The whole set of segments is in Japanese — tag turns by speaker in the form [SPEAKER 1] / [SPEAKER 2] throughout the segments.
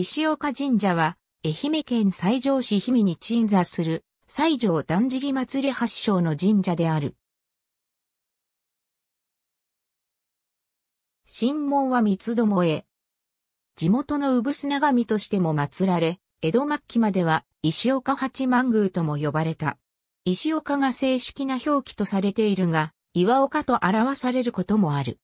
[SPEAKER 1] 石岡神社は、愛媛県西条市氷見に鎮座する、西条だんじり祭り発祥の神社である。神門は三つどもえ。地元の産砂神
[SPEAKER 2] としても祀られ、江戸末期までは石岡八幡宮とも呼ばれた。石岡が正式な表記とされているが、岩岡と表されることもある。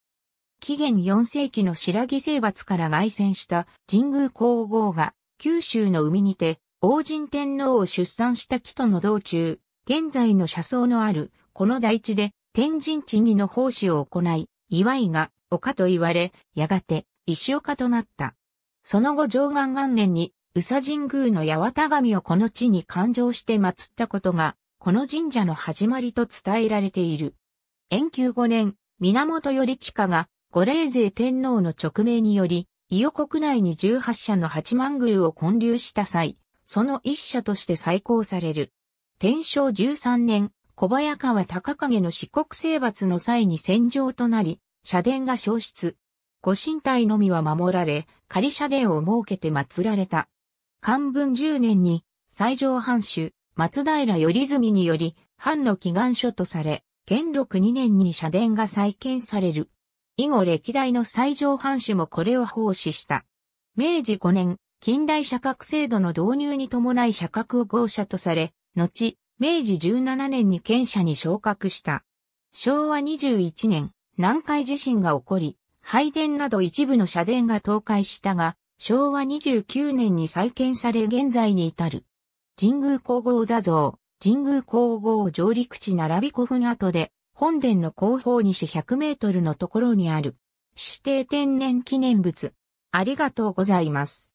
[SPEAKER 2] 紀元4世紀の白木征伐から凱旋した神宮皇后が、九州の海にて、王神天皇を出産した木との道中、現在の車窓のある、この大地で、天神地にの奉仕を行い、祝いが、丘と言われ、やがて、石岡となった。その後上岸元年に、宇佐神宮の八幡神をこの地に誕生して祀ったことが、この神社の始まりと伝えられている。延久5年、源頼親が五霊勢天皇の勅命により、伊予国内に18社の八幡宮を建立した際、その一社として再興される。天正13年、小早川高影の四国征伐の際に戦場となり、社殿が消失。ご神体のみは守られ、仮社殿を設けて祀られた。漢文10年に、最上藩主、松平頼住により、藩の祈願書とされ、元禄2年に社殿が再建される。以後歴代の最上藩主もこれを奉仕した。明治5年、近代社格制度の導入に伴い社格を合社とされ、後、明治17年に県社に昇格した。昭和21年、南海地震が起こり、拝殿など一部の社殿が倒壊したが、昭和29年に再建され現在に至る。神宮皇后座像、神宮皇后上陸地並び古墳跡で、本殿の後方西100メートルのとこ
[SPEAKER 1] ろにある、指定天然記念物。ありがとうございます。